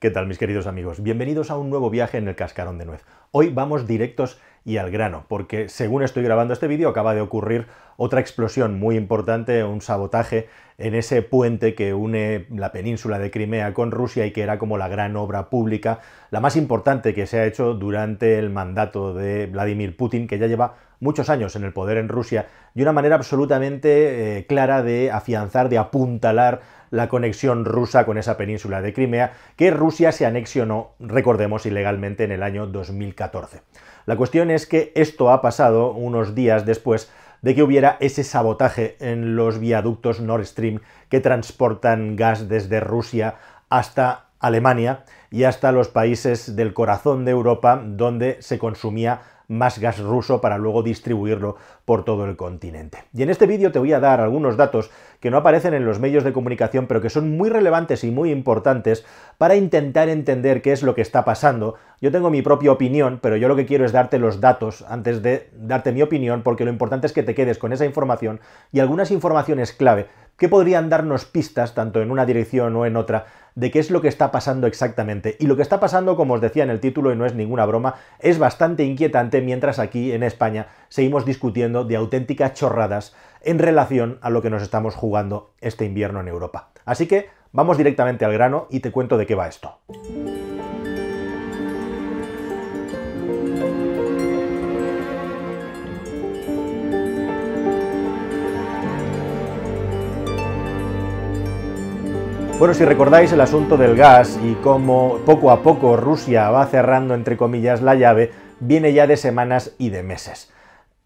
¿Qué tal mis queridos amigos? Bienvenidos a un nuevo viaje en el cascarón de nuez. Hoy vamos directos y al grano, porque según estoy grabando este vídeo acaba de ocurrir otra explosión muy importante, un sabotaje en ese puente que une la península de Crimea con Rusia y que era como la gran obra pública, la más importante que se ha hecho durante el mandato de Vladimir Putin, que ya lleva muchos años en el poder en Rusia, y una manera absolutamente eh, clara de afianzar, de apuntalar la conexión rusa con esa península de Crimea que Rusia se anexionó, recordemos, ilegalmente en el año 2014. La cuestión es que esto ha pasado unos días después de que hubiera ese sabotaje en los viaductos Nord Stream que transportan gas desde Rusia hasta Alemania y hasta los países del corazón de Europa donde se consumía más gas ruso para luego distribuirlo por todo el continente. Y en este vídeo te voy a dar algunos datos que no aparecen en los medios de comunicación, pero que son muy relevantes y muy importantes para intentar entender qué es lo que está pasando. Yo tengo mi propia opinión, pero yo lo que quiero es darte los datos antes de darte mi opinión, porque lo importante es que te quedes con esa información y algunas informaciones clave qué podrían darnos pistas, tanto en una dirección o en otra, de qué es lo que está pasando exactamente. Y lo que está pasando, como os decía en el título, y no es ninguna broma, es bastante inquietante mientras aquí en España seguimos discutiendo de auténticas chorradas en relación a lo que nos estamos jugando este invierno en Europa. Así que vamos directamente al grano y te cuento de qué va esto. Bueno, si recordáis el asunto del gas y cómo poco a poco Rusia va cerrando, entre comillas, la llave, viene ya de semanas y de meses.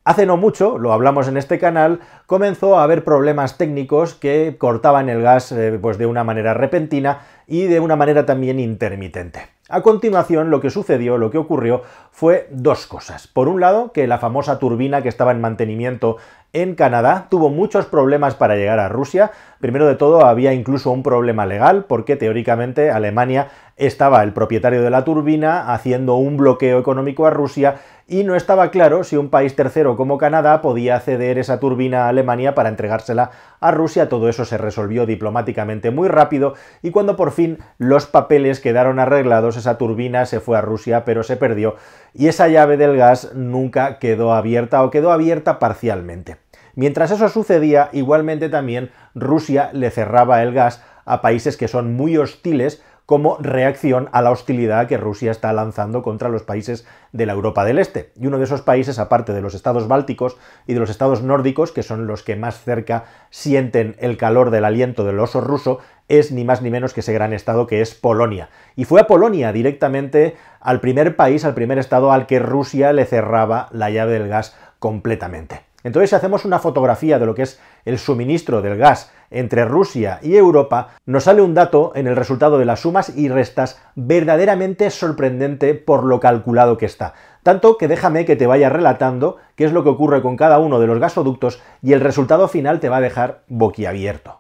Hace no mucho, lo hablamos en este canal, comenzó a haber problemas técnicos que cortaban el gas eh, pues de una manera repentina y de una manera también intermitente. A continuación, lo que sucedió, lo que ocurrió, fue dos cosas. Por un lado, que la famosa turbina que estaba en mantenimiento en Canadá, tuvo muchos problemas para llegar a Rusia. Primero de todo, había incluso un problema legal, porque teóricamente Alemania estaba el propietario de la turbina haciendo un bloqueo económico a Rusia y no estaba claro si un país tercero como Canadá podía ceder esa turbina a Alemania para entregársela a Rusia. Todo eso se resolvió diplomáticamente muy rápido y cuando por fin los papeles quedaron arreglados, esa turbina se fue a Rusia pero se perdió y esa llave del gas nunca quedó abierta o quedó abierta parcialmente. Mientras eso sucedía, igualmente también Rusia le cerraba el gas a países que son muy hostiles como reacción a la hostilidad que Rusia está lanzando contra los países de la Europa del Este. Y uno de esos países, aparte de los estados bálticos y de los estados nórdicos, que son los que más cerca sienten el calor del aliento del oso ruso, es ni más ni menos que ese gran estado que es Polonia. Y fue a Polonia directamente al primer país, al primer estado al que Rusia le cerraba la llave del gas completamente. Entonces, si hacemos una fotografía de lo que es el suministro del gas entre Rusia y Europa, nos sale un dato en el resultado de las sumas y restas verdaderamente sorprendente por lo calculado que está. Tanto que déjame que te vaya relatando qué es lo que ocurre con cada uno de los gasoductos y el resultado final te va a dejar boquiabierto.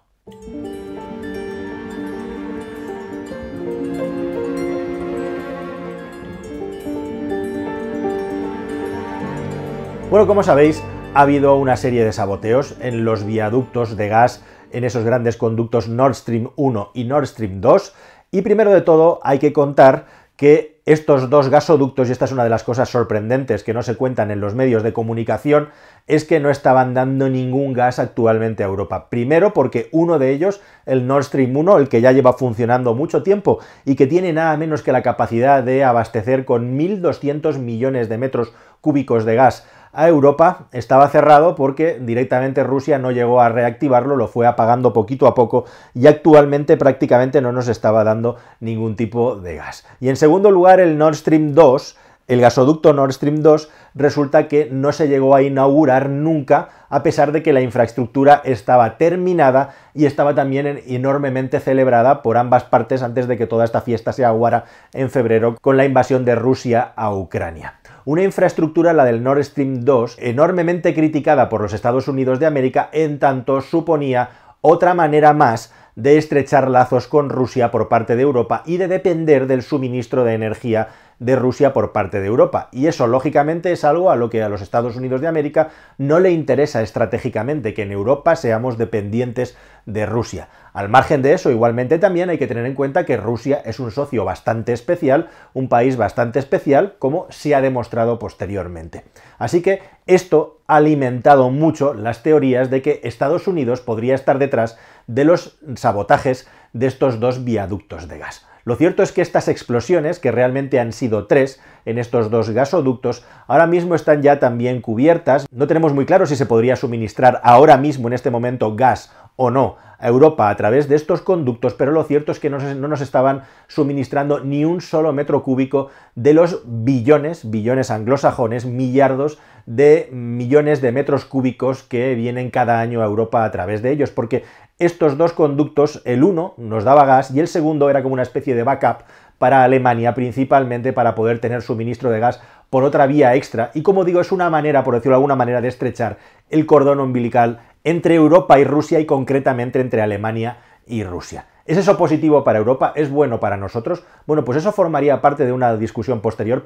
Bueno, como sabéis, ha habido una serie de saboteos en los viaductos de gas, en esos grandes conductos Nord Stream 1 y Nord Stream 2. Y primero de todo hay que contar que estos dos gasoductos, y esta es una de las cosas sorprendentes que no se cuentan en los medios de comunicación, es que no estaban dando ningún gas actualmente a Europa. Primero porque uno de ellos, el Nord Stream 1, el que ya lleva funcionando mucho tiempo y que tiene nada menos que la capacidad de abastecer con 1.200 millones de metros cúbicos de gas a Europa estaba cerrado porque directamente Rusia no llegó a reactivarlo, lo fue apagando poquito a poco y actualmente prácticamente no nos estaba dando ningún tipo de gas. Y en segundo lugar, el Nord Stream 2 el gasoducto Nord Stream 2 resulta que no se llegó a inaugurar nunca, a pesar de que la infraestructura estaba terminada y estaba también enormemente celebrada por ambas partes antes de que toda esta fiesta se aguara en febrero con la invasión de Rusia a Ucrania una infraestructura, la del Nord Stream 2, enormemente criticada por los Estados Unidos de América, en tanto suponía otra manera más de estrechar lazos con Rusia por parte de Europa y de depender del suministro de energía de Rusia por parte de Europa. Y eso, lógicamente, es algo a lo que a los Estados Unidos de América no le interesa estratégicamente, que en Europa seamos dependientes de Rusia. Al margen de eso, igualmente también hay que tener en cuenta que Rusia es un socio bastante especial, un país bastante especial, como se ha demostrado posteriormente. Así que esto ha alimentado mucho las teorías de que Estados Unidos podría estar detrás de los sabotajes de estos dos viaductos de gas. Lo cierto es que estas explosiones, que realmente han sido tres en estos dos gasoductos, ahora mismo están ya también cubiertas. No tenemos muy claro si se podría suministrar ahora mismo en este momento gas o no a Europa a través de estos conductos, pero lo cierto es que no, nos estaban suministrando ni un solo metro cúbico de los billones, billones anglosajones, millardos de millones de metros cúbicos que vienen cada año a Europa a través de ellos, porque estos dos conductos, el uno nos daba gas y el segundo era como una especie de backup para Alemania, principalmente para poder tener suministro de gas por otra vía extra. Y como digo, es una manera, por decirlo de alguna manera, de estrechar el cordón umbilical entre Europa y Rusia y concretamente entre Alemania y Rusia. ¿Es eso positivo para Europa? ¿Es bueno para nosotros? Bueno, pues eso formaría parte de una discusión posterior.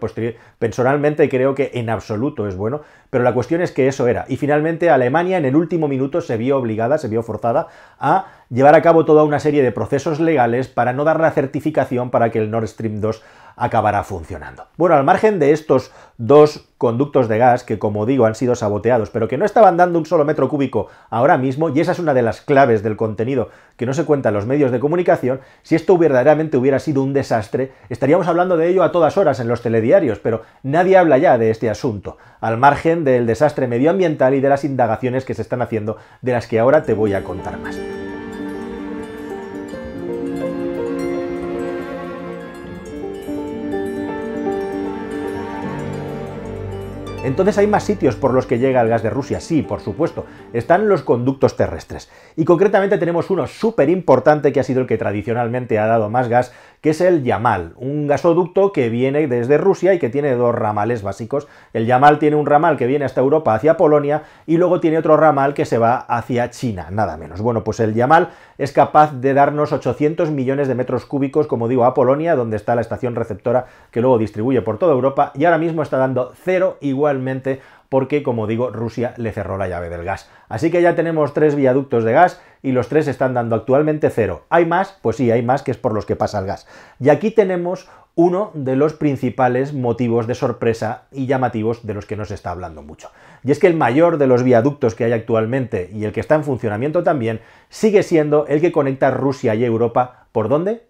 Personalmente creo que en absoluto es bueno, pero la cuestión es que eso era. Y finalmente Alemania en el último minuto se vio obligada, se vio forzada a llevar a cabo toda una serie de procesos legales para no dar la certificación para que el Nord Stream 2 acabará funcionando. Bueno, al margen de estos dos conductos de gas que, como digo, han sido saboteados, pero que no estaban dando un solo metro cúbico ahora mismo, y esa es una de las claves del contenido que no se cuenta en los medios de comunicación, si esto verdaderamente hubiera sido un desastre, estaríamos hablando de ello a todas horas en los telediarios, pero nadie habla ya de este asunto, al margen del desastre medioambiental y de las indagaciones que se están haciendo, de las que ahora te voy a contar más. Entonces hay más sitios por los que llega el gas de Rusia, sí, por supuesto. Están los conductos terrestres. Y concretamente tenemos uno súper importante que ha sido el que tradicionalmente ha dado más gas, que es el Yamal, un gasoducto que viene desde Rusia y que tiene dos ramales básicos. El Yamal tiene un ramal que viene hasta Europa, hacia Polonia, y luego tiene otro ramal que se va hacia China, nada menos. Bueno, pues el Yamal es capaz de darnos 800 millones de metros cúbicos, como digo, a Polonia, donde está la estación receptora que luego distribuye por toda Europa, y ahora mismo está dando cero igualmente porque, como digo, Rusia le cerró la llave del gas. Así que ya tenemos tres viaductos de gas y los tres están dando actualmente cero. ¿Hay más? Pues sí, hay más que es por los que pasa el gas. Y aquí tenemos uno de los principales motivos de sorpresa y llamativos de los que no se está hablando mucho. Y es que el mayor de los viaductos que hay actualmente y el que está en funcionamiento también sigue siendo el que conecta Rusia y Europa. ¿Por dónde?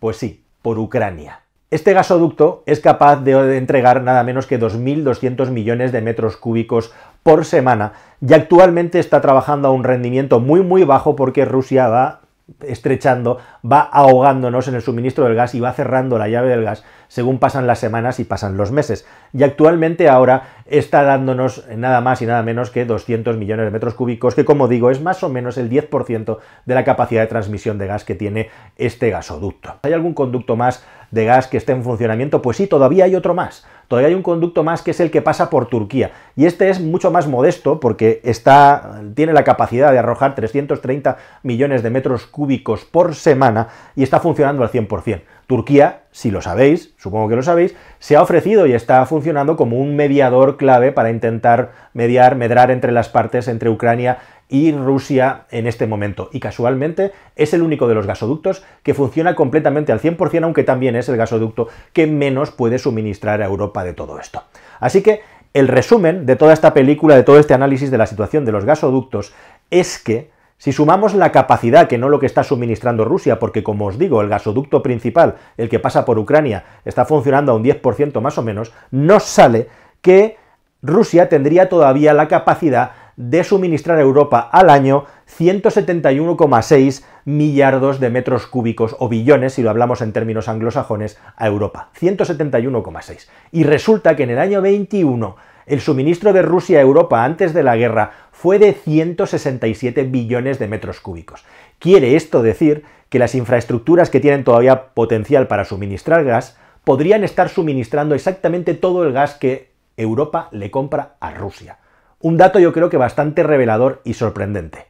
Pues sí, por Ucrania. Este gasoducto es capaz de entregar nada menos que 2.200 millones de metros cúbicos por semana y actualmente está trabajando a un rendimiento muy muy bajo porque Rusia va estrechando, va ahogándonos en el suministro del gas y va cerrando la llave del gas según pasan las semanas y pasan los meses. Y actualmente ahora está dándonos nada más y nada menos que 200 millones de metros cúbicos, que como digo es más o menos el 10% de la capacidad de transmisión de gas que tiene este gasoducto. ¿Hay algún conducto más de gas que esté en funcionamiento? Pues sí, todavía hay otro más. Todavía hay un conducto más que es el que pasa por Turquía. Y este es mucho más modesto porque está, tiene la capacidad de arrojar 330 millones de metros cúbicos por semana y está funcionando al 100%. Turquía, si lo sabéis, supongo que lo sabéis, se ha ofrecido y está funcionando como un mediador clave para intentar mediar, medrar entre las partes, entre Ucrania y Rusia en este momento. Y casualmente es el único de los gasoductos que funciona completamente al 100%, aunque también es el gasoducto que menos puede suministrar a Europa de todo esto. Así que el resumen de toda esta película, de todo este análisis de la situación de los gasoductos, es que si sumamos la capacidad, que no lo que está suministrando Rusia, porque como os digo, el gasoducto principal, el que pasa por Ucrania, está funcionando a un 10% más o menos, nos sale que Rusia tendría todavía la capacidad de suministrar a Europa al año 171,6 millardos de metros cúbicos o billones, si lo hablamos en términos anglosajones, a Europa. 171,6. Y resulta que en el año 21 el suministro de Rusia a Europa antes de la guerra fue de 167 billones de metros cúbicos. Quiere esto decir que las infraestructuras que tienen todavía potencial para suministrar gas podrían estar suministrando exactamente todo el gas que Europa le compra a Rusia. Un dato yo creo que bastante revelador y sorprendente.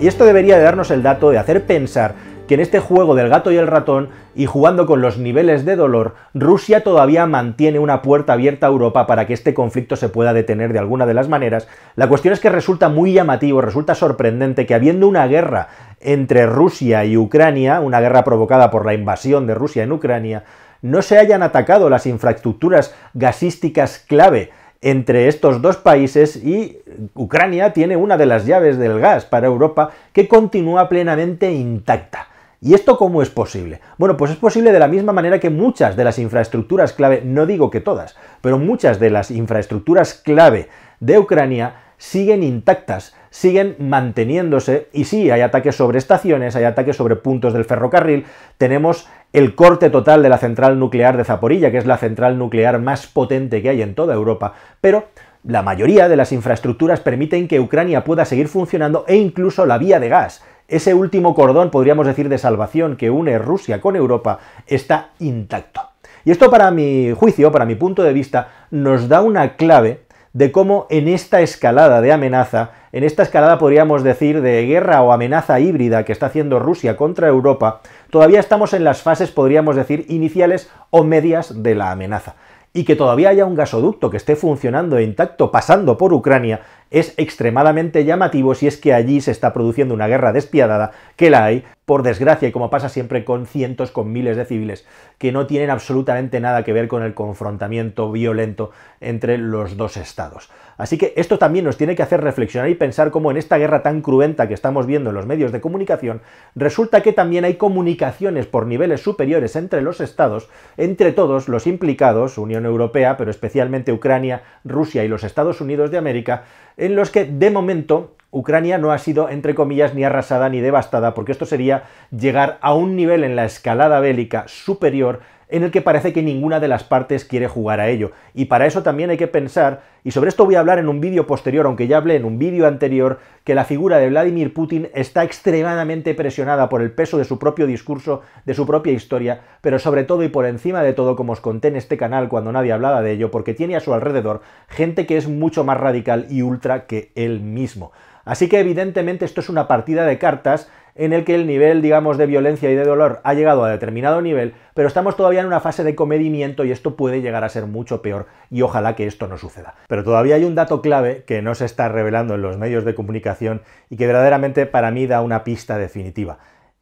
Y esto debería de darnos el dato de hacer pensar que en este juego del gato y el ratón y jugando con los niveles de dolor, Rusia todavía mantiene una puerta abierta a Europa para que este conflicto se pueda detener de alguna de las maneras. La cuestión es que resulta muy llamativo, resulta sorprendente que habiendo una guerra entre Rusia y Ucrania, una guerra provocada por la invasión de Rusia en Ucrania, no se hayan atacado las infraestructuras gasísticas clave entre estos dos países y Ucrania tiene una de las llaves del gas para Europa que continúa plenamente intacta. ¿Y esto cómo es posible? Bueno, pues es posible de la misma manera que muchas de las infraestructuras clave, no digo que todas, pero muchas de las infraestructuras clave de Ucrania siguen intactas, siguen manteniéndose y sí, hay ataques sobre estaciones, hay ataques sobre puntos del ferrocarril, tenemos el corte total de la central nuclear de Zaporilla, que es la central nuclear más potente que hay en toda Europa, pero la mayoría de las infraestructuras permiten que Ucrania pueda seguir funcionando e incluso la vía de gas, ese último cordón, podríamos decir, de salvación que une Rusia con Europa está intacto. Y esto para mi juicio, para mi punto de vista, nos da una clave de cómo en esta escalada de amenaza, en esta escalada podríamos decir de guerra o amenaza híbrida que está haciendo Rusia contra Europa, todavía estamos en las fases, podríamos decir, iniciales o medias de la amenaza. Y que todavía haya un gasoducto que esté funcionando intacto pasando por Ucrania es extremadamente llamativo si es que allí se está produciendo una guerra despiadada, que la hay, por desgracia, y como pasa siempre con cientos, con miles de civiles, que no tienen absolutamente nada que ver con el confrontamiento violento entre los dos estados. Así que esto también nos tiene que hacer reflexionar y pensar cómo en esta guerra tan cruenta que estamos viendo en los medios de comunicación, resulta que también hay comunicaciones por niveles superiores entre los estados, entre todos los implicados, Unión Europea, pero especialmente Ucrania, Rusia y los Estados Unidos de América, en los que de momento Ucrania no ha sido, entre comillas, ni arrasada ni devastada, porque esto sería llegar a un nivel en la escalada bélica superior en el que parece que ninguna de las partes quiere jugar a ello. Y para eso también hay que pensar, y sobre esto voy a hablar en un vídeo posterior, aunque ya hablé en un vídeo anterior, que la figura de Vladimir Putin está extremadamente presionada por el peso de su propio discurso, de su propia historia, pero sobre todo y por encima de todo, como os conté en este canal cuando nadie hablaba de ello, porque tiene a su alrededor gente que es mucho más radical y ultra que él mismo. Así que evidentemente esto es una partida de cartas en el que el nivel, digamos, de violencia y de dolor ha llegado a determinado nivel, pero estamos todavía en una fase de comedimiento y esto puede llegar a ser mucho peor y ojalá que esto no suceda. Pero todavía hay un dato clave que no se está revelando en los medios de comunicación y que verdaderamente para mí da una pista definitiva.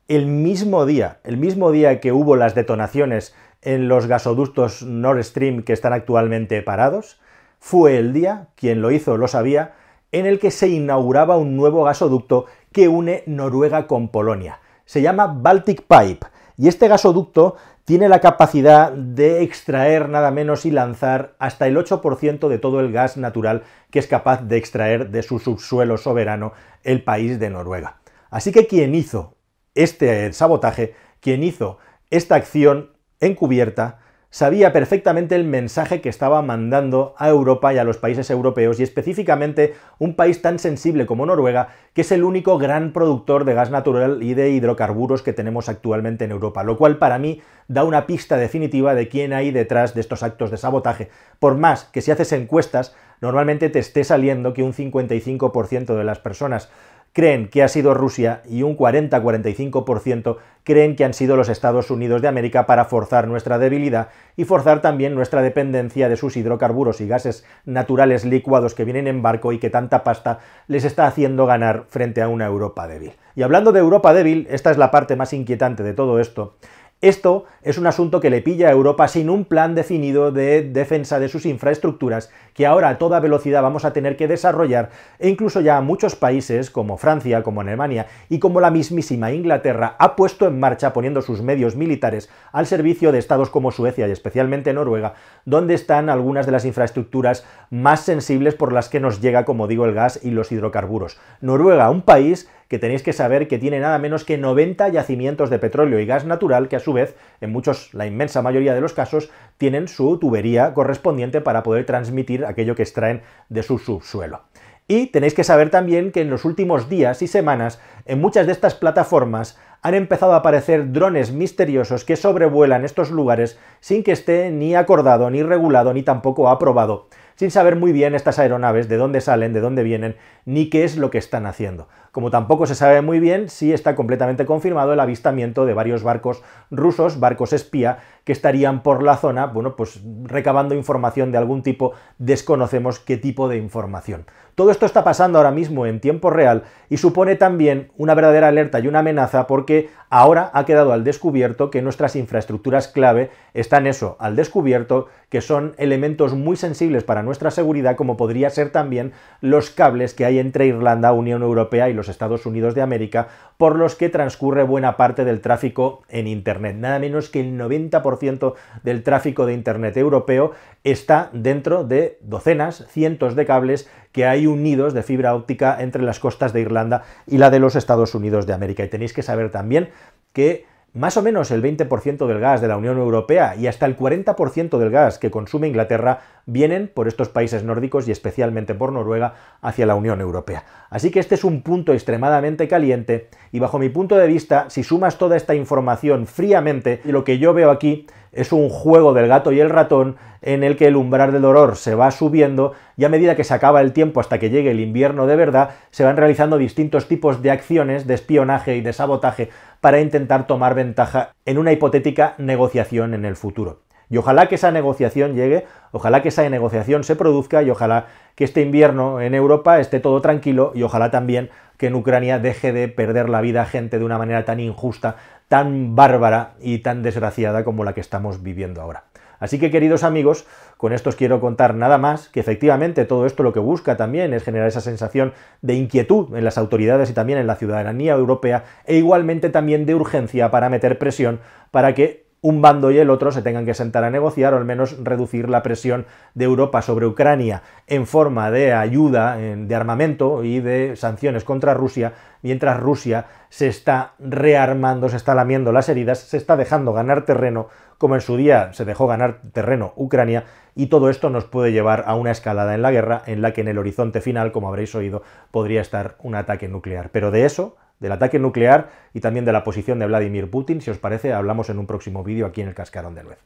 El mismo día, el mismo día que hubo las detonaciones en los gasoductos Nord Stream que están actualmente parados, fue el día, quien lo hizo lo sabía, en el que se inauguraba un nuevo gasoducto que une Noruega con Polonia. Se llama Baltic Pipe y este gasoducto tiene la capacidad de extraer nada menos y lanzar hasta el 8% de todo el gas natural que es capaz de extraer de su subsuelo soberano el país de Noruega. Así que quien hizo este sabotaje, quien hizo esta acción encubierta, sabía perfectamente el mensaje que estaba mandando a Europa y a los países europeos y específicamente un país tan sensible como Noruega, que es el único gran productor de gas natural y de hidrocarburos que tenemos actualmente en Europa, lo cual para mí da una pista definitiva de quién hay detrás de estos actos de sabotaje, por más que si haces encuestas normalmente te esté saliendo que un 55% de las personas creen que ha sido Rusia y un 40-45% creen que han sido los Estados Unidos de América para forzar nuestra debilidad y forzar también nuestra dependencia de sus hidrocarburos y gases naturales licuados que vienen en barco y que tanta pasta les está haciendo ganar frente a una Europa débil. Y hablando de Europa débil, esta es la parte más inquietante de todo esto, esto es un asunto que le pilla a Europa sin un plan definido de defensa de sus infraestructuras, que ahora a toda velocidad vamos a tener que desarrollar, e incluso ya muchos países, como Francia, como Alemania y como la mismísima Inglaterra, ha puesto en marcha poniendo sus medios militares al servicio de estados como Suecia y especialmente Noruega, donde están algunas de las infraestructuras más sensibles por las que nos llega, como digo, el gas y los hidrocarburos. Noruega, un país que tenéis que saber que tiene nada menos que 90 yacimientos de petróleo y gas natural que a su vez, en muchos, la inmensa mayoría de los casos, tienen su tubería correspondiente para poder transmitir aquello que extraen de su subsuelo. Y tenéis que saber también que en los últimos días y semanas, en muchas de estas plataformas han empezado a aparecer drones misteriosos que sobrevuelan estos lugares sin que esté ni acordado, ni regulado, ni tampoco aprobado sin saber muy bien estas aeronaves de dónde salen, de dónde vienen, ni qué es lo que están haciendo. Como tampoco se sabe muy bien si está completamente confirmado el avistamiento de varios barcos rusos, barcos espía, que estarían por la zona, bueno, pues recabando información de algún tipo, desconocemos qué tipo de información. Todo esto está pasando ahora mismo en tiempo real y supone también una verdadera alerta y una amenaza porque ahora ha quedado al descubierto que nuestras infraestructuras clave están eso, al descubierto, que son elementos muy sensibles para nuestra seguridad, como podría ser también los cables que hay entre Irlanda, Unión Europea y los Estados Unidos de América, por los que transcurre buena parte del tráfico en Internet. Nada menos que el 90% del tráfico de Internet europeo está dentro de docenas, cientos de cables que hay un de fibra óptica entre las costas de Irlanda y la de los Estados Unidos de América. Y tenéis que saber también que más o menos el 20% del gas de la Unión Europea y hasta el 40% del gas que consume Inglaterra vienen por estos países nórdicos y especialmente por Noruega hacia la Unión Europea. Así que este es un punto extremadamente caliente y bajo mi punto de vista, si sumas toda esta información fríamente, lo que yo veo aquí es un juego del gato y el ratón en el que el umbral del dolor se va subiendo y a medida que se acaba el tiempo hasta que llegue el invierno de verdad, se van realizando distintos tipos de acciones de espionaje y de sabotaje para intentar tomar ventaja en una hipotética negociación en el futuro. Y ojalá que esa negociación llegue, ojalá que esa negociación se produzca y ojalá que este invierno en Europa esté todo tranquilo y ojalá también que en Ucrania deje de perder la vida gente de una manera tan injusta tan bárbara y tan desgraciada como la que estamos viviendo ahora. Así que queridos amigos, con esto os quiero contar nada más, que efectivamente todo esto lo que busca también es generar esa sensación de inquietud en las autoridades y también en la ciudadanía europea e igualmente también de urgencia para meter presión para que un bando y el otro se tengan que sentar a negociar o al menos reducir la presión de Europa sobre Ucrania en forma de ayuda, de armamento y de sanciones contra Rusia, mientras Rusia se está rearmando, se está lamiendo las heridas, se está dejando ganar terreno, como en su día se dejó ganar terreno Ucrania, y todo esto nos puede llevar a una escalada en la guerra en la que en el horizonte final, como habréis oído, podría estar un ataque nuclear. Pero de eso del ataque nuclear y también de la posición de Vladimir Putin. Si os parece, hablamos en un próximo vídeo aquí en el Cascarón de Luz.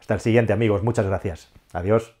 Hasta el siguiente, amigos. Muchas gracias. Adiós.